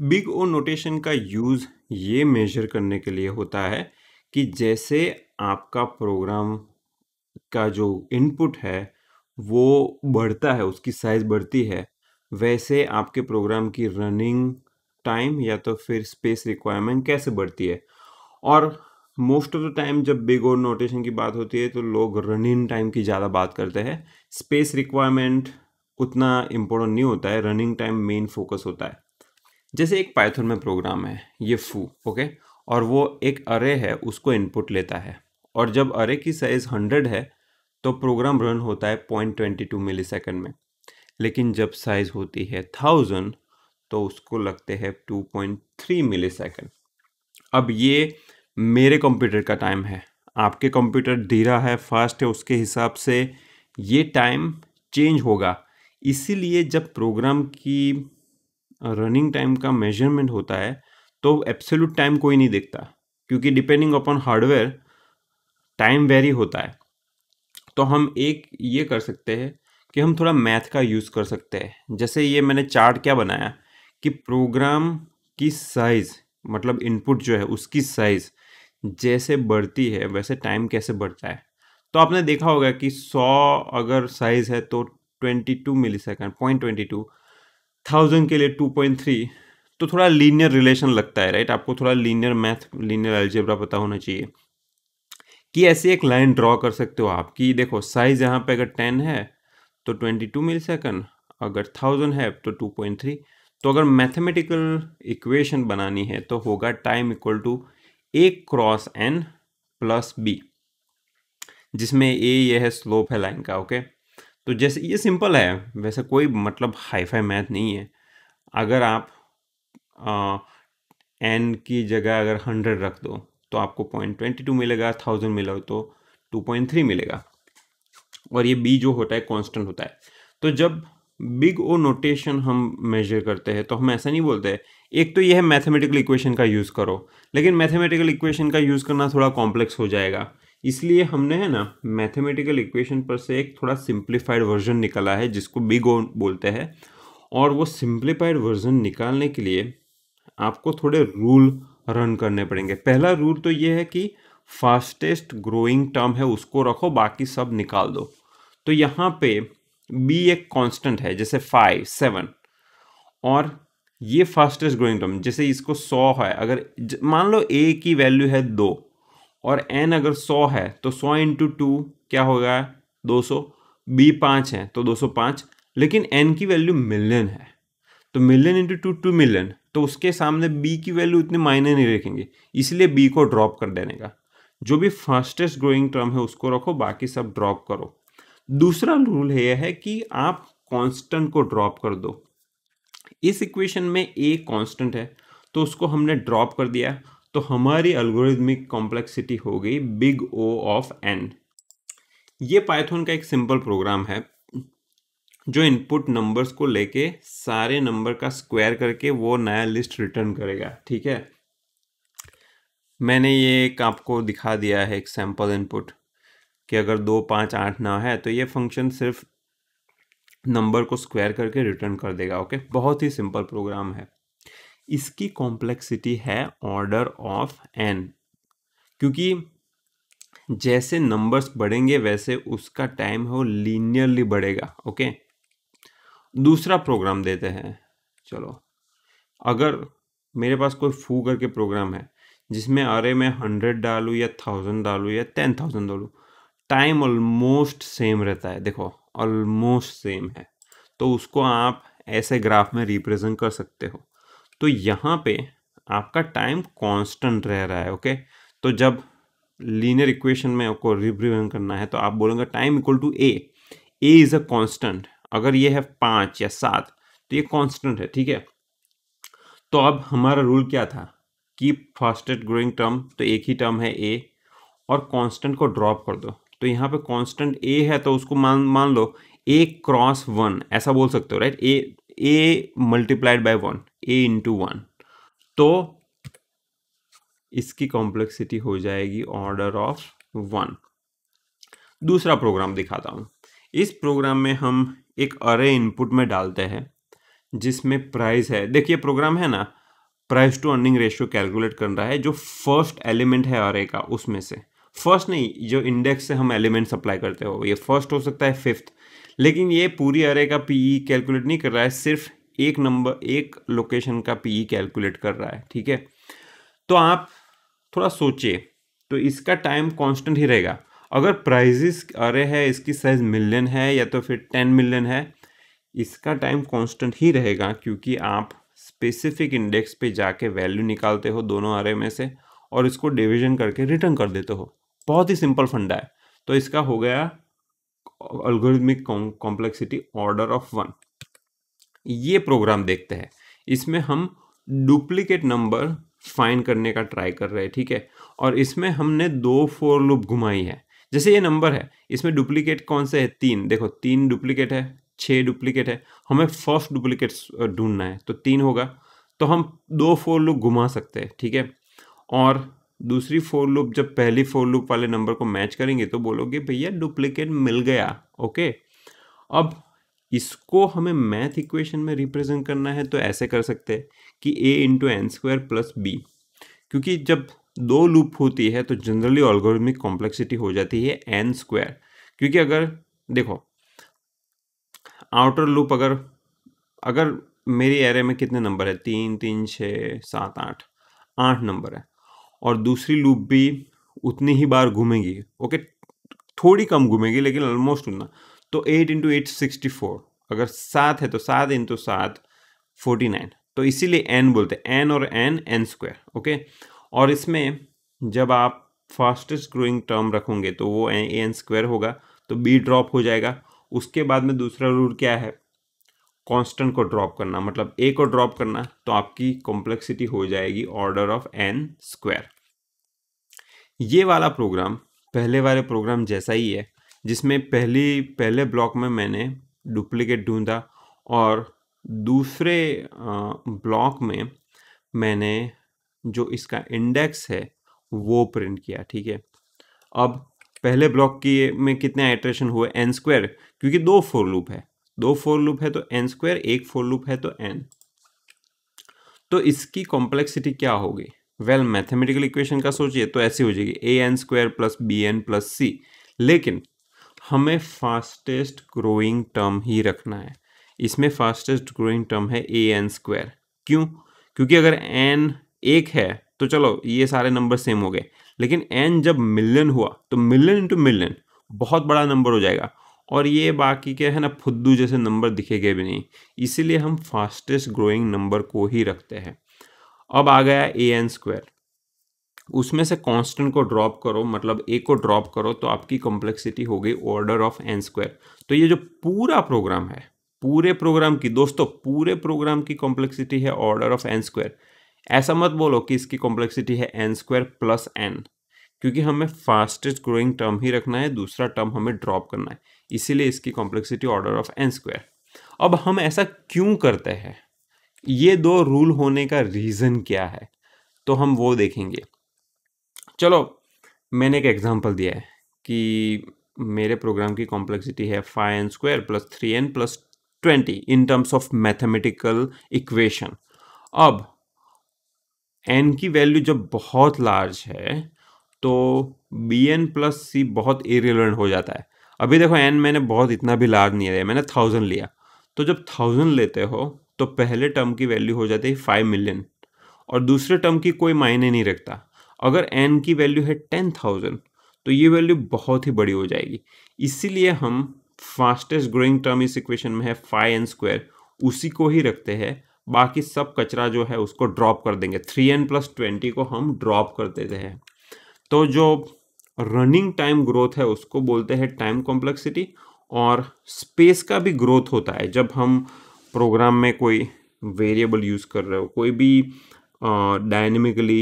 Big O notation का use ये measure करने के लिए होता है कि जैसे आपका प्रोग्राम का जो इनपुट है वो बढ़ता है उसकी साइज़ बढ़ती है वैसे आपके प्रोग्राम की रनिंग टाइम या तो फिर स्पेस रिक्वायरमेंट कैसे बढ़ती है और मोस्ट ऑफ द टाइम जब बिग और नोटेशन की बात होती है तो लोग रनिंग टाइम की ज़्यादा बात करते हैं स्पेस रिक्वायरमेंट उतना इम्पोर्टेंट नहीं होता है रनिंग टाइम मेन फोकस होता है जैसे एक पाइथन में प्रोग्राम है ये फू ओके और वो एक अरे है उसको इनपुट लेता है और जब अरे की साइज़ हंड्रेड है तो प्रोग्राम रन होता है point twenty two millisecond में लेकिन जब साइज़ होती है थाउजेंड तो उसको लगते हैं two point three millisecond अब ये मेरे कंप्यूटर का टाइम है आपके कंप्यूटर धीरा है फास्ट है उसके हिसाब से ये टाइम चेंज होगा इसीलिए जब प्रोग्राम की रनिंग टाइम का मेजरमेंट होता है तो एब्सोल्यूट टाइम कोई नहीं देखता क्योंकि depending upon hardware time vary होता है तो हम एक ये कर सकते हैं कि हम थोड़ा मैथ का यूज़ कर सकते हैं जैसे ये मैंने चार्ट क्या बनाया कि प्रोग्राम की साइज़ मतलब इनपुट जो है उसकी साइज़ जैसे बढ़ती है वैसे टाइम कैसे बढ़ता है तो आपने देखा होगा कि 100 अगर साइज़ है तो 22 millisecond point twenty two thousand के लिए टू पॉइंट थ्री तो थोड़ा लीनियर रिलेशन लगता है राइट आपको थोड़ा लीनियर मैथ लीनियर एल्जेब्रा पता होना चाहिए कि ऐसी एक लाइन ड्रॉ कर सकते हो आप कि देखो साइज यहाँ पे अगर टेन है तो ट्वेंटी टू मिल सेकेंड अगर थाउजेंड है तो टू पॉइंट थ्री तो अगर मैथमेटिकल इक्वेशन बनानी है तो होगा time equal to A cross N plus B जिसमें ए यह है स्लोप है लाइन का ओके okay? तो जैसे ये सिंपल है वैसे कोई मतलब हाईफाई मैथ नहीं है अगर आप एन की जगह अगर हंड्रेड रख दो तो आपको पॉइंट ट्वेंटी टू मिलेगा थाउजेंड मिला तो टू पॉइंट थ्री मिलेगा और ये बी जो होता है कांस्टेंट होता है तो जब बिग ओ नोटेशन हम मेजर करते हैं तो हम ऐसा नहीं बोलते एक तो ये है मैथमेटिकल इक्वेशन का यूज़ करो लेकिन मैथमेटिकल इक्वेशन का यूज़ करना थोड़ा कॉम्प्लेक्स हो जाएगा इसलिए हमने है ना मैथमेटिकल इक्वेशन पर से एक थोड़ा सिंप्लीफाइड वर्जन निकाला है जिसको बिग ओ बोलते हैं और वो सिंप्लीफाइड वर्जन निकालने के लिए आपको थोड़े रूल रन करने पड़ेंगे पहला रूल तो ये है कि फास्टेस्ट ग्रोइंग टर्म है उसको रखो बाकी सब निकाल दो तो यहाँ पे बी एक कांस्टेंट है जैसे फाइव सेवन और ये फास्टेस्ट ग्रोइंग टर्म जैसे इसको सौ है अगर मान लो ए की वैल्यू है दो और एन अगर सौ है तो सौ इंटू टू क्या होगा दो सौ बी पाँच है तो दो सौ पाँच लेकिन एन की वैल्यू मिलियन है तो million into two two million तो उसके सामने बी की वैल्यू इतने मायने नहीं रखेंगे इसलिए बी को ड्रॉप कर देने का जो भी फास्टेस्ट ग्रोइंग टर्म है उसको रखो बाकी सब ड्रॉप करो दूसरा रूल यह है कि आप कांस्टेंट को ड्रॉप कर दो इस इक्वेशन में ए कांस्टेंट है तो उसको हमने ड्रॉप कर दिया तो हमारी अल्गोरिदमिक कॉम्प्लेक्सिटी हो गई बिग ओ ऑफ एन ये पाइथन का एक सिंपल प्रोग्राम है जो इनपुट नंबर्स को लेके सारे नंबर का स्क्वायर करके वो नया लिस्ट रिटर्न करेगा ठीक है मैंने ये एक आपको दिखा दिया है एक सैम्पल इनपुट कि अगर दो पाँच आठ ना है तो ये फंक्शन सिर्फ नंबर को स्क्वायर करके रिटर्न कर देगा ओके बहुत ही सिंपल प्रोग्राम है इसकी कॉम्प्लेक्सिटी है ऑर्डर ऑफ एन क्योंकि जैसे नंबर्स बढ़ेंगे वैसे उसका टाइम है वो लीनियरली बढ़ेगा ओके दूसरा प्रोग्राम देते हैं चलो अगर मेरे पास कोई फू करके प्रोग्राम है जिसमें अरे मैं हंड्रेड डालूँ या थाउजेंड डालूँ या टेन थाउजेंड डालूँ टाइम ऑलमोस्ट सेम रहता है देखो ऑलमोस्ट सेम है तो उसको आप ऐसे ग्राफ में रिप्रेजेंट कर सकते हो तो यहाँ पे आपका टाइम कांस्टेंट रह रहा है ओके तो जब लीनियर इक्वेशन में आपको रिप्रेजेंट करना है तो आप बोलेंगे time equal to A A is a constant अगर ये है पाँच या सात तो ये कांस्टेंट है ठीक है तो अब हमारा रूल क्या था कि फास्टेस्ट ग्रोइंग टर्म तो एक ही टर्म है ए और कांस्टेंट को ड्रॉप कर दो तो यहाँ पे कांस्टेंट ए है तो उसको मान मान लो ए क्रॉस वन ऐसा बोल सकते हो right A A multiplied by one A into one तो इसकी कॉम्प्लेक्सिटी हो जाएगी ऑर्डर ऑफ वन दूसरा प्रोग्राम दिखाता हूँ इस प्रोग्राम में हम एक अरे इनपुट में डालते हैं जिसमें प्राइस है देखिए प्रोग्राम है ना price to earning ratio calculate कर रहा है जो फर्स्ट एलिमेंट है अरे का उसमें से फर्स्ट नहीं जो इंडेक्स से हम एलिमेंट सप्लाई करते हो ये फर्स्ट हो सकता है फिफ्थ लेकिन ये पूरी अरे का पीई कैलकुलेट e नहीं कर रहा है सिर्फ एक नंबर एक लोकेशन का पीई कैलकुलेट e कर रहा है ठीक है तो आप थोड़ा सोचिए तो इसका टाइम कांस्टेंट ही रहेगा अगर प्राइजिस अरे है इसकी साइज मिलियन है या तो फिर टेन मिलियन है इसका टाइम कांस्टेंट ही रहेगा क्योंकि आप स्पेसिफिक इंडेक्स पे जाके वैल्यू निकालते हो दोनों अरे में से और इसको डिवीजन करके रिटर्न कर देते हो बहुत ही सिंपल फंडा है तो इसका हो गया algorithmic complexity order of one ये प्रोग्राम देखते हैं इसमें हम डुप्लीकेट नंबर फाइन करने का ट्राई कर रहे हैं ठीक है और इसमें हमने दो फोर लूप घुमाई है जैसे ये नंबर है इसमें डुप्लीकेट कौन से है तीन देखो तीन डुप्लीकेट है छः डुप्लीकेट है हमें फर्स्ट डुप्लीकेट ढूंढना है तो तीन होगा तो हम दो फोर लूप घुमा सकते हैं ठीक है और दूसरी फोर लूप जब पहली फोर लूप वाले नंबर को मैच करेंगे तो बोलोगे भैया डुप्लीकेट मिल गया ओके अब इसको हमें मैथ इक्वेशन में रिप्रेजेंट करना है तो ऐसे कर सकते हैं कि A into N square plus B क्योंकि जब दो लूप होती है तो जनरली ऑलगोरिथमिक कॉम्प्लेक्सिटी हो जाती है एन स्क्वायर क्योंकि अगर देखो आउटर लूप अगर अगर मेरी एरे में कितने नंबर है तीन तीन छः सात आठ आठ नंबर है और दूसरी लूप भी उतनी ही बार घूमेगी ओके थोड़ी कम घूमेगी लेकिन ऑलमोस्ट उतना तो eight into eight sixty four अगर सात है तो सात इंटू सात फोर्टी नाइन तो इसीलिए एन बोलते हैं एन और एन एन स्क्वायर ओके और इसमें जब आप फास्टेस्ट ग्रोइंग टर्म रखोगे तो वो ए एन स्क्वायर होगा तो बी ड्रॉप हो जाएगा उसके बाद में दूसरा रूल क्या है कांस्टेंट को ड्रॉप करना मतलब ए को ड्रॉप करना तो आपकी कॉम्प्लेक्सिटी हो जाएगी ऑर्डर ऑफ एन स्क्वायर ये वाला प्रोग्राम पहले वाले प्रोग्राम जैसा ही है जिसमें पहली पहले ब्लॉक में मैंने डुप्लीकेट ढूंढा और दूसरे ब्लॉक में मैंने जो इसका इंडेक्स है वो प्रिंट किया ठीक है अब पहले ब्लॉक की में कितने आइट्रेशन हुए एन स्क्वायर क्योंकि दो फोर लूप है दो फोर लूप है तो एन स्क्वायर एक फोर लूप है तो एन तो इसकी कॉम्प्लेक्सिटी क्या होगी वेल मैथमेटिकल इक्वेशन का सोचिए तो ऐसी हो जाएगी A N square plus B N plus C लेकिन हमें फास्टेस्ट ग्रोइंग टर्म ही रखना है इसमें फास्टेस्ट ग्रोइंग टर्म है ए एन स्क्वायर क्यों क्योंकि अगर एन एक है तो चलो ये सारे नंबर सेम हो गए लेकिन एन जब मिलियन हुआ तो मिलियन इंटू मिलियन बहुत बड़ा नंबर हो जाएगा और ये बाकी के है ना फुद्दू जैसे नंबर दिखेंगे भी नहीं इसीलिए हम फास्टेस्ट ग्रोइंग नंबर को ही रखते हैं अब आ गया ए एन स्क्वायर उसमें से कांस्टेंट को ड्रॉप करो मतलब ए को ड्रॉप करो तो आपकी कॉम्प्लेक्सिटी हो गई ऑर्डर ऑफ एन स्क्वायर तो ये जो पूरा प्रोग्राम है पूरे प्रोग्राम की दोस्तों पूरे प्रोग्राम की कॉम्प्लेक्सिटी है ऑर्डर ऑफ एन स्क्वायर ऐसा मत बोलो कि इसकी कॉम्प्लेक्सिटी है एन स्क्वायर प्लस एन क्योंकि हमें फास्टेस्ट ग्रोइंग टर्म ही रखना है दूसरा टर्म हमें ड्रॉप करना है इसीलिए इसकी complexity order of N square अब हम ऐसा क्यों करते हैं ये दो रूल होने का रीज़न क्या है तो हम वो देखेंगे चलो मैंने एक एग्जांपल दिया है कि मेरे प्रोग्राम की कॉम्प्लेक्सिटी है five N square plus three N plus twenty in terms of mathematical equation अब एन की वैल्यू जब बहुत लार्ज है तो बी एन प्लस सी बहुत इरेलीवेंट हो जाता है अभी देखो एन मैंने बहुत इतना भी लार्ज नहीं लिया मैंने थाउजेंड लिया तो जब थाउजेंड लेते हो तो पहले टर्म की वैल्यू हो जाती है फाइव मिलियन और दूसरे टर्म की कोई मायने नहीं रखता अगर एन की वैल्यू है टेन थाउजेंड तो ये वैल्यू बहुत ही बड़ी हो जाएगी इसीलिए हम फास्टेस्ट ग्रोइंग टर्म इस इक्वेशन में है फाइव एन स्क्वायर उसी को ही रखते हैं बाकी सब कचरा जो है उसको ड्रॉप कर देंगे थ्री एन प्लस ट्वेंटी को हम ड्रॉप कर देते हैं तो जो रनिंग टाइम ग्रोथ है उसको बोलते हैं टाइम कॉम्प्लेक्सिटी और स्पेस का भी ग्रोथ होता है जब हम प्रोग्राम में कोई वेरिएबल यूज़ कर रहे हो कोई भी डायनेमिकली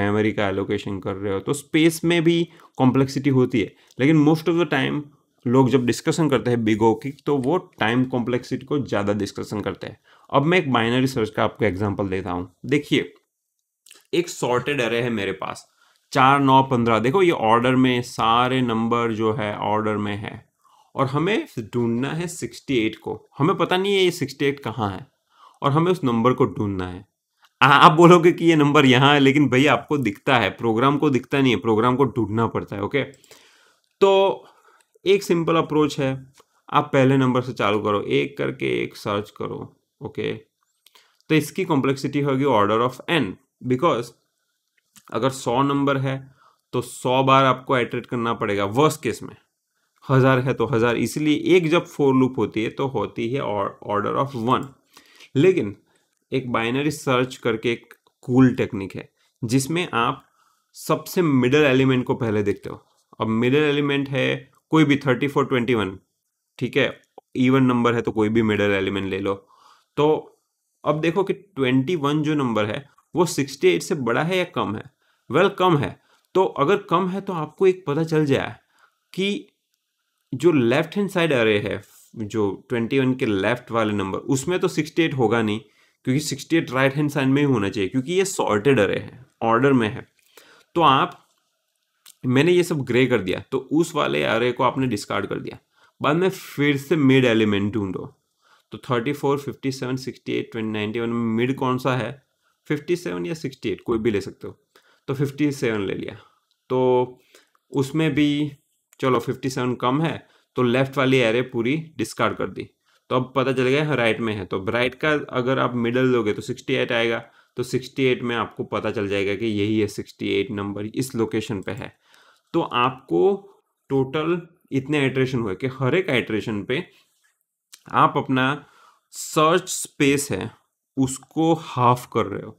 मेमोरी का एलोकेशन कर रहे हो तो स्पेस में भी कॉम्प्लेक्सिटी होती है लेकिन मोस्ट ऑफ द टाइम लोग जब डिस्कशन करते हैं बिगो की तो वो टाइम कॉम्प्लेक्सिटी को ज़्यादा डिस्कशन करते हैं अब मैं एक बाइनरी सर्च का आपको एग्जाम्पल देता हूँ देखिए एक सॉर्टेड अरे है मेरे पास चार नौ पंद्रह देखो ये ऑर्डर में सारे नंबर जो है ऑर्डर में है और हमें ढूंढना है 68 को हमें पता नहीं है ये 68 एट कहाँ है और हमें उस नंबर को ढूंढना है आ, आप बोलोगे कि ये नंबर यहाँ है लेकिन भैया आपको दिखता है प्रोग्राम को दिखता नहीं है प्रोग्राम को ढूंढना पड़ता है ओके तो एक सिंपल अप्रोच है आप पहले नंबर से चालू करो एक करके एक सर्च करो ओके तो इसकी कॉम्प्लेक्सिटी होगी ऑर्डर ऑफ एन बिकॉज अगर सौ नंबर है तो सौ बार आपको एट्रेट करना पड़ेगा वर्स्ट केस में हज़ार है तो हज़ार इसलिए एक जब फोर लूप होती है तो होती है ऑर्डर ऑफ वन लेकिन एक बाइनरी सर्च करके एक कूल टेक्निक है जिसमें आप सबसे मिडल एलिमेंट को पहले देखते हो अब मिडल एलिमेंट है कोई भी थर्टी फोर ट्वेंटी वन ठीक है इवन नंबर है तो कोई भी मिडल एलिमेंट ले लो तो अब देखो कि ट्वेंटी वन जो नंबर है वो सिक्सटी एट से बड़ा है या कम है वेल well, कम है तो अगर कम है तो आपको एक पता चल जाए कि जो लेफ्ट हैंड साइड अरे है जो ट्वेंटी वन के लेफ्ट वाले नंबर उसमें तो सिक्सटी एट होगा नहीं क्योंकि sixty eight right hand side में ही होना चाहिए क्योंकि ये सॉर्टेड अरे है ऑर्डर में है तो आप मैंने ये सब ग्रे कर दिया तो उस वाले अरे को आपने डिस्कार्ड कर दिया बाद में फिर से मिड एलिमेंट ढूंढो तो thirty four fifty seven sixty eight twenty ninety one में मिड कौन सा है फिफ्टी सेवन या सिक्सटी एट कोई भी ले सकते हो तो फिफ्टी सेवन ले लिया तो उसमें भी चलो 57 कम है तो लेफ्ट वाली एरे पूरी डिस्कार्ड कर दी तो अब पता चल गया राइट में है तो राइट का अगर आप मिडल लोगे तो 68 आएगा तो 68 में आपको पता चल जाएगा कि यही है 68 नंबर इस लोकेशन पे है तो आपको टोटल इतने आइट्रेशन हुए कि हर एक आइट्रेशन पे आप अपना सर्च स्पेस है उसको हाफ कर रहे हो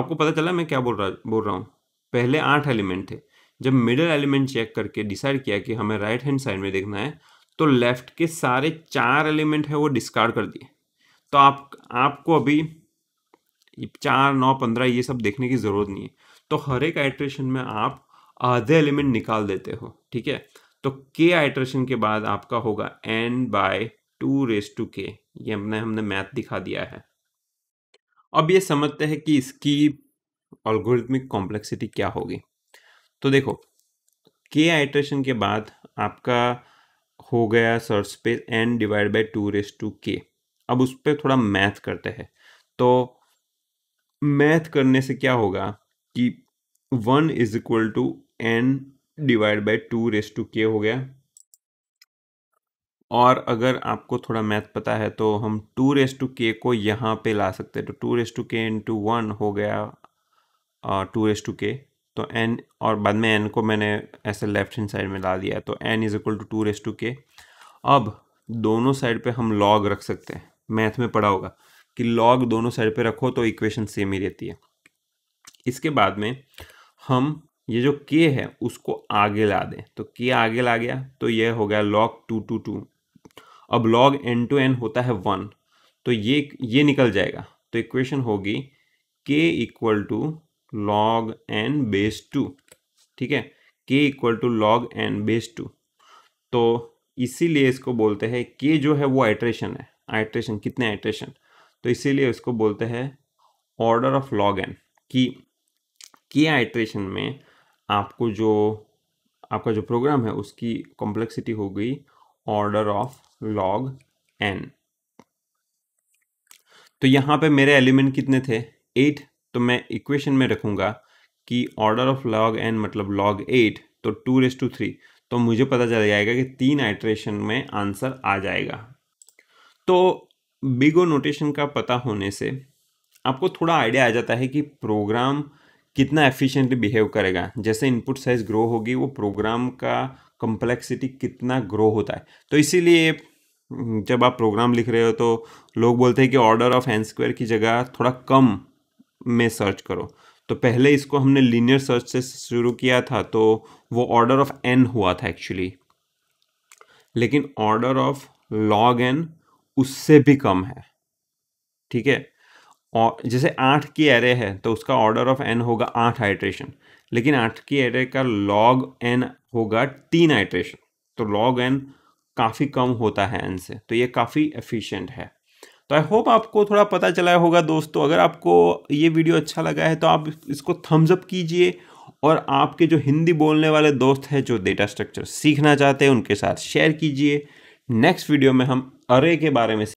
आपको पता चला मैं क्या बोल रहा बोल रहा हूँ पहले आठ एलिमेंट थे जब मिडल एलिमेंट चेक करके डिसाइड किया कि हमें राइट हैंड साइड में देखना है तो लेफ्ट के सारे चार एलिमेंट है वो डिस्कार्ड कर दिए तो आप आपको अभी चार नौ पंद्रह ये सब देखने की ज़रूरत नहीं है तो हर एक आइट्रेशन में आप आधे एलिमेंट निकाल देते हो ठीक है तो के आइट्रेशन के बाद आपका होगा N by two raise to K ये हमने हमने मैथ दिखा दिया है अब ये समझते हैं कि इसकी ऑल्गोरिथमिक कॉम्प्लेक्सिटी क्या होगी तो देखो के आइट्रेशन के बाद आपका हो गया search space N divide by two raise to K अब उस पर थोड़ा मैथ करते हैं तो मैथ करने से क्या होगा कि one is equal to N divide by two raise to K हो गया और अगर आपको थोड़ा मैथ पता है तो हम टू रेस टू के को यहाँ पे ला सकते हैं तो two raise to K into one हो गया टू रेस टू के तो एन और बाद में एन को मैंने ऐसे लेफ्ट हैंड साइड में ला दिया तो N is equal to two raise to K अब दोनों साइड पे हम लॉग रख सकते हैं मैथ में पढ़ा होगा कि लॉग दोनों साइड पे रखो तो इक्वेशन सेम ही रहती है इसके बाद में हम ये जो के है उसको आगे ला दें तो के आगे ला गया तो ये हो गया लॉग टू टू टू अब लॉग एन टू एन होता है वन तो ये ये निकल जाएगा तो इक्वेशन होगी K equal to log N base two ठीक है K equal to log N base two तो इसीलिए इसको बोलते हैं के जो है वो आइट्रेशन है आइट्रेशन कितने आइट्रेशन तो इसीलिए इसको बोलते हैं ऑर्डर ऑफ लॉग एन कि के आइट्रेशन में आपको जो आपका जो प्रोग्राम है उसकी कॉम्प्लेक्सिटी हो गई ऑर्डर ऑफ लॉग एन तो यहाँ पे मेरे एलिमेंट कितने थे एट तो मैं इक्वेशन में रखूँगा कि ऑर्डर ऑफ लॉग एन मतलब लॉग एट तो टू रेस टू थ्री तो मुझे पता चल जाएगा कि तीन आइट्रेशन में आंसर आ जाएगा तो बिगो नोटेशन का पता होने से आपको थोड़ा आइडिया आ जाता है कि प्रोग्राम कितना एफिशिएंटली बिहेव करेगा जैसे इनपुट साइज ग्रो होगी वो प्रोग्राम का कम्प्लेक्सिटी कितना ग्रो होता है तो इसीलिए जब आप प्रोग्राम लिख रहे हो तो लोग बोलते हैं कि ऑर्डर ऑफ एन स्क्वायर की जगह थोड़ा कम में सर्च करो तो पहले इसको हमने लीनियर सर्च से शुरू किया था तो वो ऑर्डर ऑफ एन हुआ था एक्चुअली लेकिन ऑर्डर ऑफ लॉग एन उससे भी कम है ठीक है और जैसे आठ की एरे है तो उसका ऑर्डर ऑफ एन होगा आठ हाइड्रेशन लेकिन आठ की एरे का लॉग एन होगा तीन हाइड्रेशन तो लॉग एन काफ़ी कम होता है एन से तो ये काफ़ी एफिशिएंट है तो आई होप आपको थोड़ा पता चला होगा दोस्तों अगर आपको ये वीडियो अच्छा लगा है तो आप इसको थम्स अप कीजिए और आपके जो हिंदी बोलने वाले दोस्त हैं जो डेटा स्ट्रक्चर सीखना चाहते हैं उनके साथ शेयर कीजिए नेक्स्ट वीडियो में हम अरे के बारे में